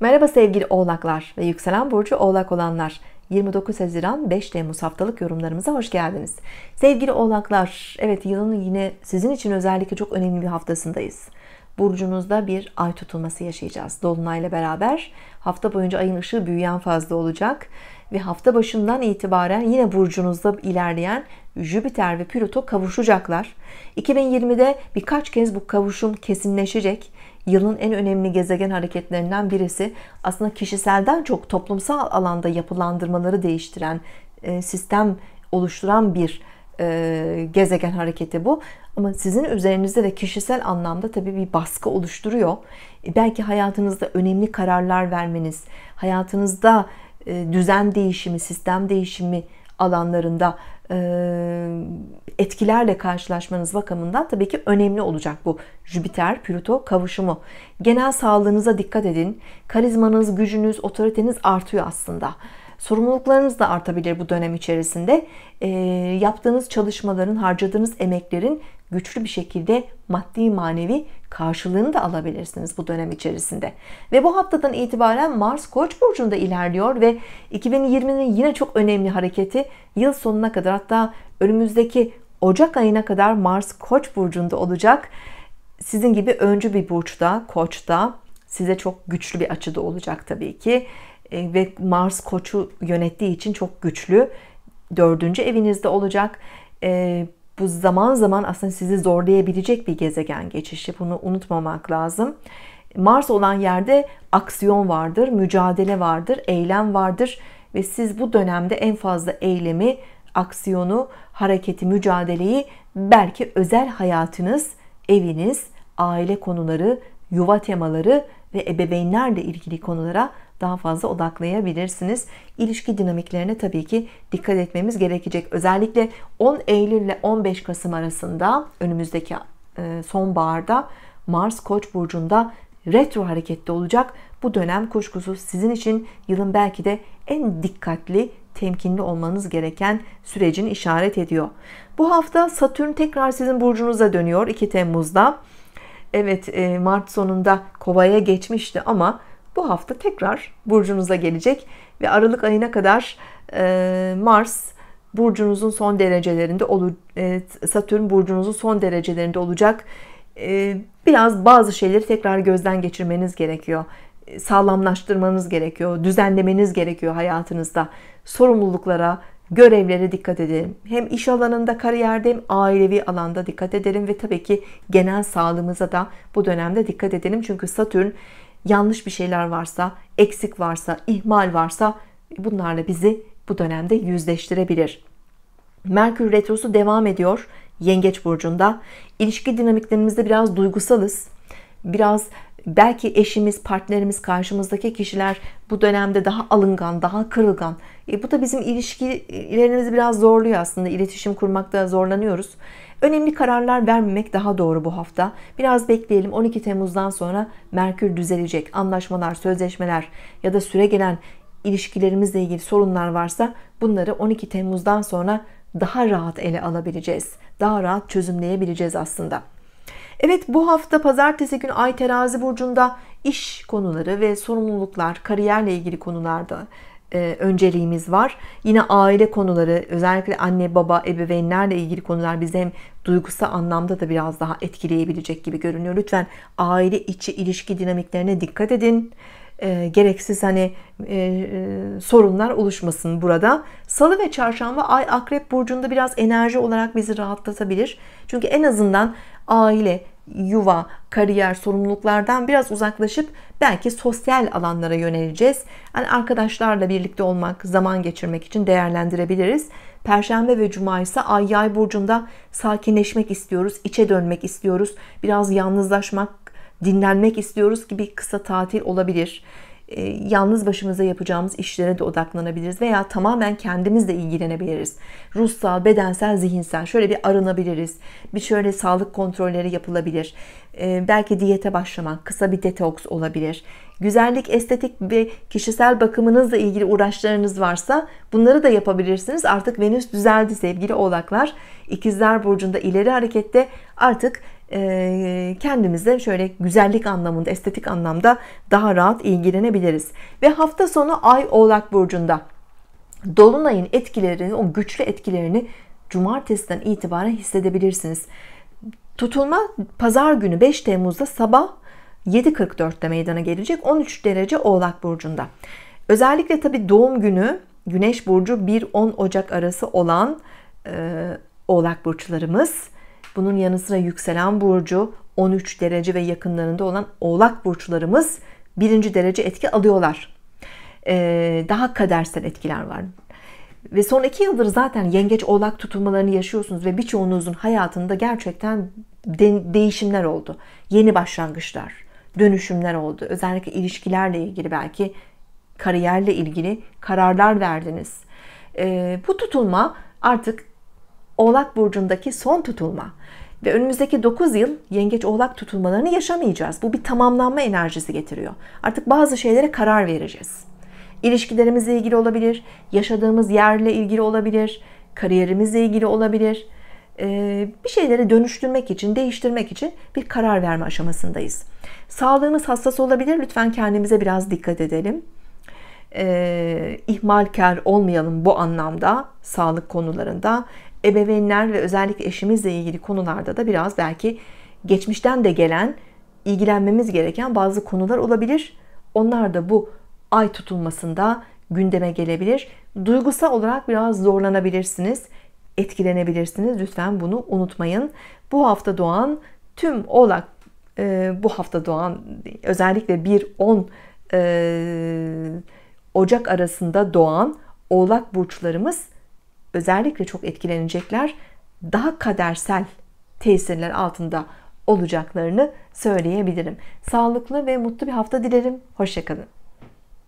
Merhaba sevgili oğlaklar ve yükselen burcu oğlak olanlar. 29 Haziran 5 Temmuz haftalık yorumlarımıza hoş geldiniz. Sevgili oğlaklar, evet yılın yine sizin için özellikle çok önemli bir haftasındayız. Burcunuzda bir ay tutulması yaşayacağız. Dolunayla beraber hafta boyunca ayın ışığı büyüyen fazla olacak ve hafta başından itibaren yine burcunuzda ilerleyen Jüpiter ve Plüto kavuşacaklar. 2020'de birkaç kez bu kavuşum kesinleşecek. Yılın en önemli gezegen hareketlerinden birisi aslında kişiselden çok toplumsal alanda yapılandırmaları değiştiren, e, sistem oluşturan bir e, gezegen hareketi bu. Ama sizin üzerinizde de kişisel anlamda tabii bir baskı oluşturuyor. E, belki hayatınızda önemli kararlar vermeniz, hayatınızda e, düzen değişimi, sistem değişimi alanlarında e, etkilerle karşılaşmanız bakımından tabii ki önemli olacak bu Jüpiter Plüto kavuşumu. Genel sağlığınıza dikkat edin. Karizmanız, gücünüz, otoriteniz artıyor aslında. Sorumluluklarınız da artabilir bu dönem içerisinde. E, yaptığınız çalışmaların, harcadığınız emeklerin güçlü bir şekilde maddi manevi karşılığını da alabilirsiniz bu dönem içerisinde. Ve bu haftadan itibaren Mars Koç burcunda ilerliyor ve 2020'nin yine çok önemli hareketi yıl sonuna kadar hatta önümüzdeki Ocak ayına kadar Mars Koç burcunda olacak. Sizin gibi öncü bir burçta, Koç'ta size çok güçlü bir açıda olacak tabii ki. E, ve Mars Koç'u yönettiği için çok güçlü. Dördüncü evinizde olacak e, bu zaman zaman aslında sizi zorlayabilecek bir gezegen geçişi. Bunu unutmamak lazım. Mars olan yerde aksiyon vardır, mücadele vardır, eylem vardır ve siz bu dönemde en fazla eylemi, aksiyonu, hareketi, mücadeleyi belki özel hayatınız, eviniz, aile konuları, yuva temaları ve ebeveynlerle ilgili konulara daha fazla odaklayabilirsiniz. İlişki dinamiklerine tabii ki dikkat etmemiz gerekecek. Özellikle 10 Eylül ile 15 Kasım arasında önümüzdeki e, sonbaharda Mars Koç burcunda retro harekette olacak. Bu dönem kuşkusuz sizin için yılın belki de en dikkatli, temkinli olmanız gereken sürecin işaret ediyor. Bu hafta Satürn tekrar sizin burcunuza dönüyor 2 Temmuz'da. Evet e, Mart sonunda kovaya geçmişti ama bu hafta tekrar burcunuza gelecek ve Aralık ayına kadar e, Mars burcunuzun son derecelerinde olur e, Satürn burcunuzun son derecelerinde olacak biraz bazı şeyleri tekrar gözden geçirmeniz gerekiyor sağlamlaştırmanız gerekiyor düzenlemeniz gerekiyor hayatınızda sorumluluklara görevlere dikkat edelim. Hem iş alanında, kariyerde hem ailevi alanda dikkat edelim ve tabii ki genel sağlığımıza da bu dönemde dikkat edelim. Çünkü Satürn yanlış bir şeyler varsa, eksik varsa, ihmal varsa bunlarla bizi bu dönemde yüzleştirebilir. Merkür retrosu devam ediyor Yengeç burcunda. İlişki dinamiklerimizde biraz duygusalız. Biraz belki eşimiz, partnerimiz, karşımızdaki kişiler bu dönemde daha alıngan, daha kırılgan. E, bu da bizim ilişkilerimizi biraz zorluyor aslında. İletişim kurmakta zorlanıyoruz. Önemli kararlar vermemek daha doğru bu hafta. Biraz bekleyelim. 12 Temmuz'dan sonra Merkür düzelecek. Anlaşmalar, sözleşmeler ya da süre gelen ilişkilerimizle ilgili sorunlar varsa bunları 12 Temmuz'dan sonra daha rahat ele alabileceğiz. Daha rahat çözümleyebileceğiz aslında. Evet bu hafta pazartesi günü Ay Terazi burcunda iş konuları ve sorumluluklar, kariyerle ilgili konularda e, önceliğimiz var. Yine aile konuları, özellikle anne baba, ebeveynlerle ilgili konular bizi hem duygusal anlamda da biraz daha etkileyebilecek gibi görünüyor. Lütfen aile içi ilişki dinamiklerine dikkat edin. E, gereksiz hani e, e, sorunlar oluşmasın burada. Salı ve çarşamba ay akrep burcunda biraz enerji olarak bizi rahatlatabilir. Çünkü en azından aile, yuva, kariyer, sorumluluklardan biraz uzaklaşıp belki sosyal alanlara yöneleceğiz. Yani arkadaşlarla birlikte olmak, zaman geçirmek için değerlendirebiliriz. Perşembe ve Cuma ise Ay Yay burcunda sakinleşmek istiyoruz, içe dönmek istiyoruz, biraz yalnızlaşmak, dinlenmek istiyoruz gibi kısa tatil olabilir. E, yalnız başımıza yapacağımız işlere de odaklanabiliriz veya tamamen kendimizle ilgilenebiliriz. Ruhsal, bedensel, zihinsel şöyle bir arınabiliriz. Bir şöyle sağlık kontrolleri yapılabilir. E, belki diyete başlamak, kısa bir detoks olabilir. Güzellik, estetik ve kişisel bakımınızla ilgili uğraşlarınız varsa bunları da yapabilirsiniz. Artık Venüs düzeldi sevgili oğlaklar. İkizler Burcu'nda ileri harekette artık ee, kendimize şöyle güzellik anlamında, estetik anlamda daha rahat ilgilenebiliriz. Ve hafta sonu Ay Oğlak Burcu'nda Dolunay'ın etkilerini, o güçlü etkilerini cumartesiden itibaren hissedebilirsiniz. Tutulma pazar günü 5 Temmuz'da sabah 7.44'te meydana gelecek 13 derece Oğlak Burcu'nda. Özellikle tabi doğum günü Güneş Burcu 1-10 Ocak arası olan e, Oğlak Burçlarımız bunun yanı sıra yükselen burcu 13 derece ve yakınlarında olan oğlak burçlarımız birinci derece etki alıyorlar. Ee, daha kadersel etkiler var. Ve son iki yıldır zaten yengeç oğlak tutulmalarını yaşıyorsunuz ve birçoğunuzun hayatında gerçekten de- değişimler oldu. Yeni başlangıçlar, dönüşümler oldu. Özellikle ilişkilerle ilgili belki kariyerle ilgili kararlar verdiniz. Ee, bu tutulma artık Oğlak burcundaki son tutulma. Ve önümüzdeki 9 yıl yengeç oğlak tutulmalarını yaşamayacağız. Bu bir tamamlanma enerjisi getiriyor. Artık bazı şeylere karar vereceğiz. İlişkilerimizle ilgili olabilir, yaşadığımız yerle ilgili olabilir, kariyerimizle ilgili olabilir. Ee, bir şeyleri dönüştürmek için, değiştirmek için bir karar verme aşamasındayız. Sağlığımız hassas olabilir. Lütfen kendimize biraz dikkat edelim. Ee, ihmalkar olmayalım bu anlamda sağlık konularında ebeveynler ve özellikle eşimizle ilgili konularda da biraz belki geçmişten de gelen ilgilenmemiz gereken bazı konular olabilir. Onlar da bu ay tutulmasında gündeme gelebilir. Duygusal olarak biraz zorlanabilirsiniz, etkilenebilirsiniz. Lütfen bunu unutmayın. Bu hafta doğan tüm oğlak e, bu hafta doğan özellikle 1-10 e, Ocak arasında doğan oğlak burçlarımız özellikle çok etkilenecekler. Daha kadersel tesirler altında olacaklarını söyleyebilirim. Sağlıklı ve mutlu bir hafta dilerim. Hoşçakalın.